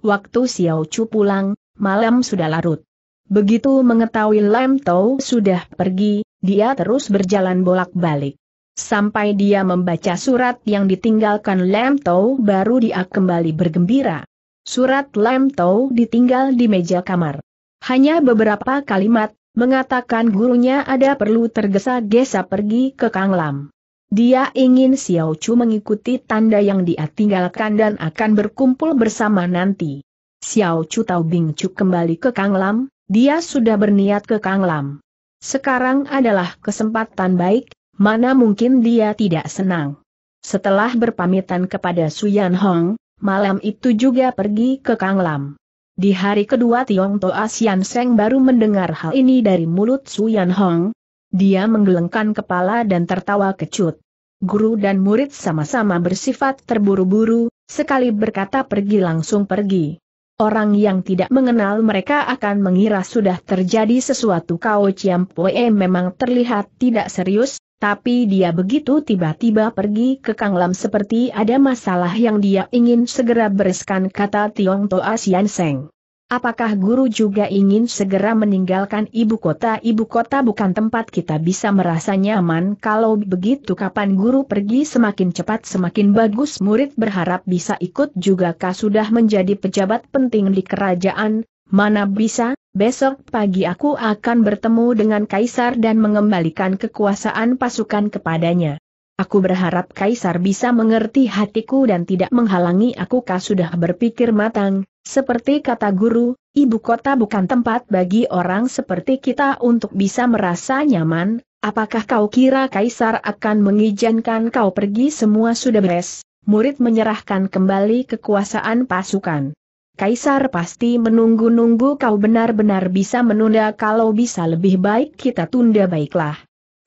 Speaker 1: Waktu Xiao Chu pulang, malam sudah larut. Begitu mengetahui Lam Tau sudah pergi, dia terus berjalan bolak-balik. Sampai dia membaca surat yang ditinggalkan Lam Tau baru dia kembali bergembira. Surat Lam Tau ditinggal di meja kamar. Hanya beberapa kalimat, mengatakan gurunya ada perlu tergesa-gesa pergi ke Kang Lam. Dia ingin Xiao Chu mengikuti tanda yang dia tinggalkan dan akan berkumpul bersama nanti. Xiao Chu tahu Bing Chu kembali ke Kang Lam, dia sudah berniat ke Kang Lam. Sekarang adalah kesempatan baik, mana mungkin dia tidak senang. Setelah berpamitan kepada Su Yan Hong, malam itu juga pergi ke Kang Lam. Di hari kedua Tiong Toa Sian Seng baru mendengar hal ini dari mulut Su Yan Hong. Dia menggelengkan kepala dan tertawa kecut. Guru dan murid sama-sama bersifat terburu-buru, sekali berkata pergi langsung pergi. Orang yang tidak mengenal mereka akan mengira sudah terjadi sesuatu Kau Chiam Poe memang terlihat tidak serius, tapi dia begitu tiba-tiba pergi ke Kang Lam seperti ada masalah yang dia ingin segera bereskan kata Tiong Toa Sian Seng. Apakah guru juga ingin segera meninggalkan ibu kota? Ibu kota bukan tempat kita bisa merasa nyaman kalau begitu kapan guru pergi semakin cepat semakin bagus murid berharap bisa ikut juga kah sudah menjadi pejabat penting di kerajaan, Mana bisa, besok pagi aku akan bertemu dengan Kaisar dan mengembalikan kekuasaan pasukan kepadanya. Aku berharap Kaisar bisa mengerti hatiku dan tidak menghalangi aku kah sudah berpikir matang, seperti kata guru, ibu kota bukan tempat bagi orang seperti kita untuk bisa merasa nyaman, apakah kau kira Kaisar akan mengizinkan kau pergi semua sudah beres, murid menyerahkan kembali kekuasaan pasukan. Kaisar pasti menunggu-nunggu kau benar-benar bisa menunda kalau bisa lebih baik kita tunda baiklah.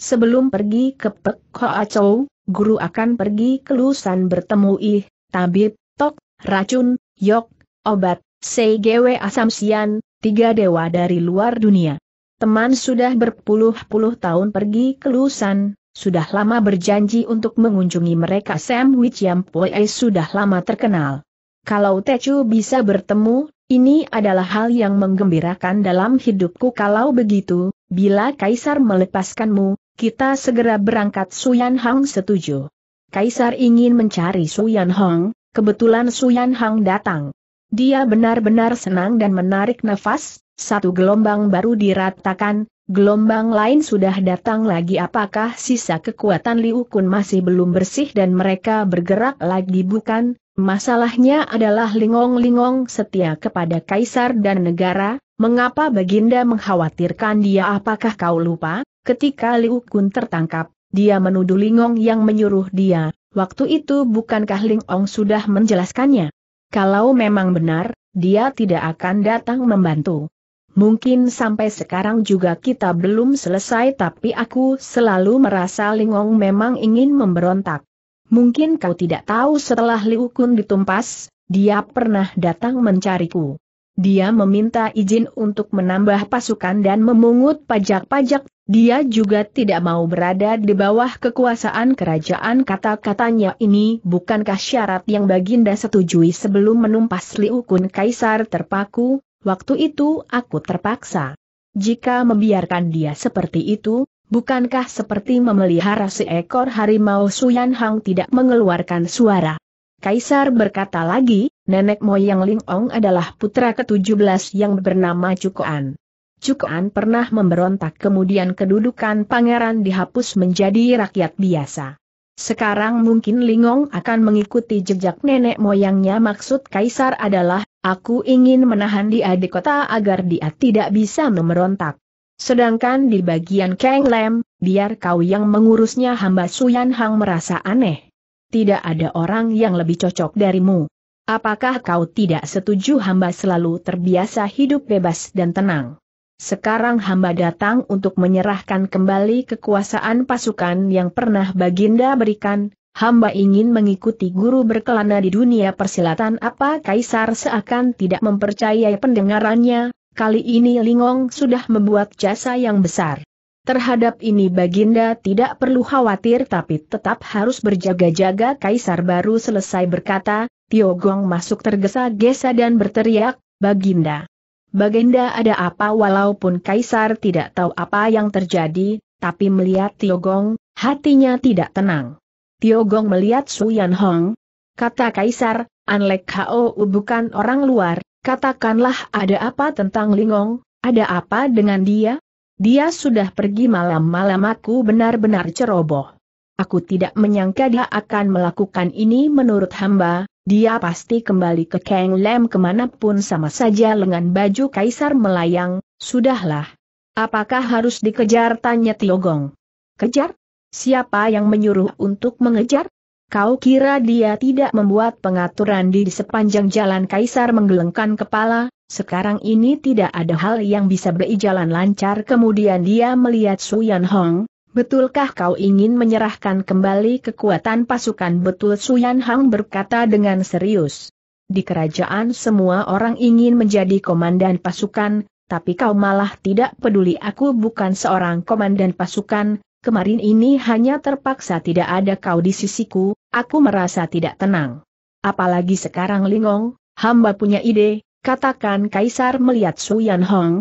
Speaker 1: Sebelum pergi ke Pek Chow, guru akan pergi ke Lusan bertemu Ih, Tabib, Tok, Racun, Yok, Obat, CGW Asamsian, tiga dewa dari luar dunia. Teman sudah berpuluh-puluh tahun pergi ke Lusan, sudah lama berjanji untuk mengunjungi mereka Sam Wichiam Poe sudah lama terkenal. Kalau Tecu bisa bertemu, ini adalah hal yang menggembirakan dalam hidupku kalau begitu, bila Kaisar melepaskanmu, kita segera berangkat Suyan Hang setuju. Kaisar ingin mencari Suyan Hang, kebetulan Suyan Hang datang. Dia benar-benar senang dan menarik nafas, satu gelombang baru diratakan, Gelombang lain sudah datang lagi apakah sisa kekuatan Liu Kun masih belum bersih dan mereka bergerak lagi bukan? Masalahnya adalah lingong-lingong setia kepada kaisar dan negara, mengapa Baginda mengkhawatirkan dia apakah kau lupa, ketika Liu Kun tertangkap, dia menuduh Lingong yang menyuruh dia, waktu itu bukankah Lingong sudah menjelaskannya? Kalau memang benar, dia tidak akan datang membantu. Mungkin sampai sekarang juga kita belum selesai tapi aku selalu merasa Lingong memang ingin memberontak. Mungkin kau tidak tahu setelah Liu Kun ditumpas, dia pernah datang mencariku. Dia meminta izin untuk menambah pasukan dan memungut pajak-pajak, dia juga tidak mau berada di bawah kekuasaan kerajaan kata-katanya ini bukankah syarat yang Baginda setujui sebelum menumpas Liu Kun Kaisar terpaku, waktu itu aku terpaksa. Jika membiarkan dia seperti itu, Bukankah seperti memelihara seekor harimau Suyan Hang tidak mengeluarkan suara? Kaisar berkata lagi, nenek moyang Ling Ong adalah putra ke-17 yang bernama Cukuan. Cukuan pernah memberontak kemudian kedudukan pangeran dihapus menjadi rakyat biasa. Sekarang mungkin Ling Ong akan mengikuti jejak nenek moyangnya maksud kaisar adalah, aku ingin menahan dia di kota agar dia tidak bisa memberontak. Sedangkan di bagian Kang Lem, biar kau yang mengurusnya hamba Suyan Hang merasa aneh. Tidak ada orang yang lebih cocok darimu. Apakah kau tidak setuju hamba selalu terbiasa hidup bebas dan tenang? Sekarang hamba datang untuk menyerahkan kembali kekuasaan pasukan yang pernah Baginda berikan. Hamba ingin mengikuti guru berkelana di dunia persilatan apa Kaisar seakan tidak mempercayai pendengarannya, kali ini Lingong sudah membuat jasa yang besar. Terhadap ini Baginda tidak perlu khawatir tapi tetap harus berjaga-jaga Kaisar baru selesai berkata, Tio Gong masuk tergesa-gesa dan berteriak, Baginda. Baginda ada apa walaupun Kaisar tidak tahu apa yang terjadi, tapi melihat Tio Gong, hatinya tidak tenang. Tio Gong melihat Su Yan Hong. Kata Kaisar, Anlek Hao bukan orang luar, Katakanlah ada apa tentang Lingong, ada apa dengan dia? Dia sudah pergi malam-malam aku benar-benar ceroboh. Aku tidak menyangka dia akan melakukan ini menurut hamba, dia pasti kembali ke Kang Lem kemanapun sama saja lengan baju kaisar melayang, sudahlah. Apakah harus dikejar tanya Tiogong? Kejar? Siapa yang menyuruh untuk mengejar? Kau kira dia tidak membuat pengaturan di sepanjang jalan Kaisar menggelengkan kepala, sekarang ini tidak ada hal yang bisa beri jalan lancar kemudian dia melihat Suyan Hong, betulkah kau ingin menyerahkan kembali kekuatan pasukan betul Suyan Hong berkata dengan serius. Di kerajaan semua orang ingin menjadi komandan pasukan, tapi kau malah tidak peduli aku bukan seorang komandan pasukan, kemarin ini hanya terpaksa tidak ada kau di sisiku, aku merasa tidak tenang. Apalagi sekarang Lingong, hamba punya ide, katakan Kaisar melihat Yan Hong.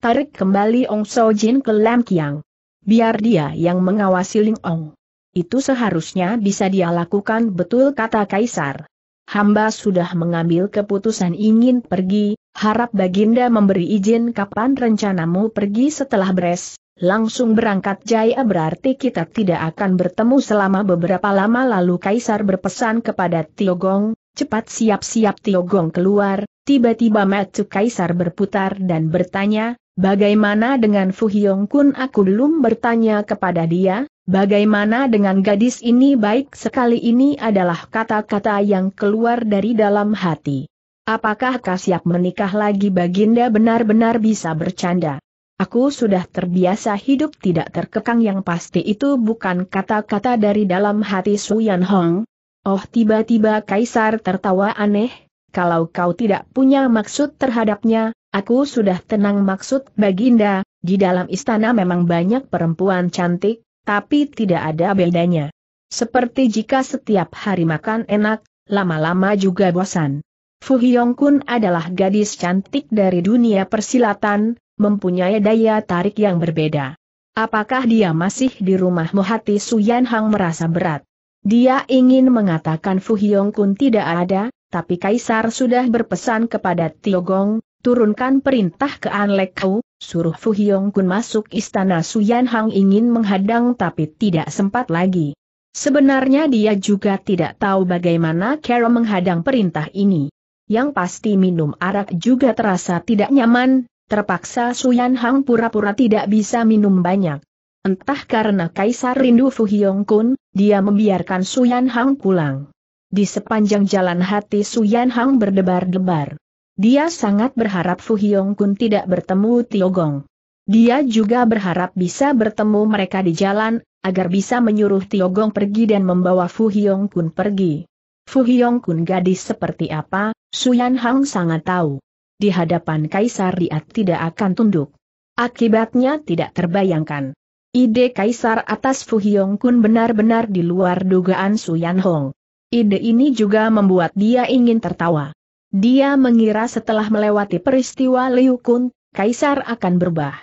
Speaker 1: Tarik kembali Ong Sojin ke Lam Kiang. Biar dia yang mengawasi Lingong. Itu seharusnya bisa dia lakukan betul kata Kaisar. Hamba sudah mengambil keputusan ingin pergi, harap Baginda memberi izin kapan rencanamu pergi setelah beres, Langsung berangkat jaya berarti kita tidak akan bertemu selama beberapa lama lalu Kaisar berpesan kepada Tiogong, cepat siap-siap Tiogong keluar, tiba-tiba Matu Kaisar berputar dan bertanya, bagaimana dengan Fu Hyong Kun aku belum bertanya kepada dia, Bagaimana dengan gadis ini baik sekali ini adalah kata-kata yang keluar dari dalam hati. Apakah kau siap menikah lagi Baginda benar-benar bisa bercanda? Aku sudah terbiasa hidup tidak terkekang yang pasti itu bukan kata-kata dari dalam hati Yan Hong. Oh tiba-tiba Kaisar tertawa aneh, kalau kau tidak punya maksud terhadapnya, aku sudah tenang maksud Baginda, di dalam istana memang banyak perempuan cantik, tapi tidak ada bedanya. Seperti jika setiap hari makan enak, lama-lama juga bosan. Fu Hyong Kun adalah gadis cantik dari dunia persilatan, mempunyai daya tarik yang berbeda. Apakah dia masih di rumah? Muhati Suyan Hang merasa berat? Dia ingin mengatakan Fu Hyong Kun tidak ada, tapi Kaisar sudah berpesan kepada Tio Gong, turunkan perintah ke An Kau, suruh Fu Hyong Kun masuk istana Suyan Hang ingin menghadang tapi tidak sempat lagi. Sebenarnya dia juga tidak tahu bagaimana Carol menghadang perintah ini. Yang pasti minum arak juga terasa tidak nyaman, Terpaksa Suyan Hang pura-pura tidak bisa minum banyak. Entah karena Kaisar rindu Fu Hyong Kun, dia membiarkan Suyan Hang pulang. Di sepanjang jalan hati Suyan Hang berdebar-debar. Dia sangat berharap Fu Hyong Kun tidak bertemu Tiogong. Dia juga berharap bisa bertemu mereka di jalan, agar bisa menyuruh Tiogong pergi dan membawa Fu Hyong Kun pergi. Fu Hyong Kun gadis seperti apa, Suyan Hang sangat tahu di hadapan Kaisar Dia tidak akan tunduk. Akibatnya tidak terbayangkan. Ide Kaisar atas Fu Hyong Kun benar-benar di luar dugaan Su Yan Hong. Ide ini juga membuat dia ingin tertawa. Dia mengira setelah melewati peristiwa Liu Kun, Kaisar akan berubah.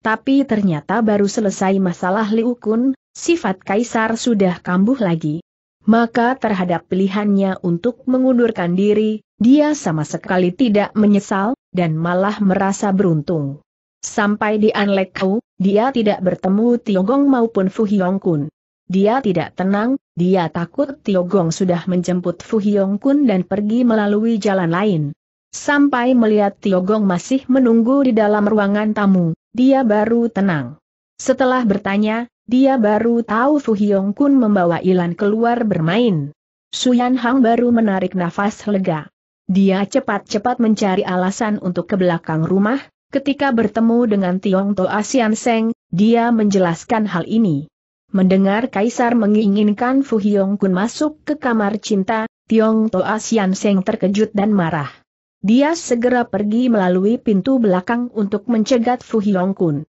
Speaker 1: Tapi ternyata baru selesai masalah Liu Kun, sifat Kaisar sudah kambuh lagi maka terhadap pilihannya untuk mengundurkan diri, dia sama sekali tidak menyesal, dan malah merasa beruntung. Sampai di Anlekau, dia tidak bertemu Tiogong maupun Fuhyong Kun. Dia tidak tenang, dia takut Tiogong sudah menjemput Fuhyong Kun dan pergi melalui jalan lain. Sampai melihat Tiogong masih menunggu di dalam ruangan tamu, dia baru tenang. Setelah bertanya, dia baru tahu Fu Hyong Kun membawa Ilan keluar bermain. Suyan Hang baru menarik nafas lega. Dia cepat-cepat mencari alasan untuk ke belakang rumah, ketika bertemu dengan Tiong To Asian Seng, dia menjelaskan hal ini. Mendengar Kaisar menginginkan Fu Hyong Kun masuk ke kamar cinta, Tiong To Asian Seng terkejut dan marah. Dia segera pergi melalui pintu belakang untuk mencegat Fu Hyong Kun.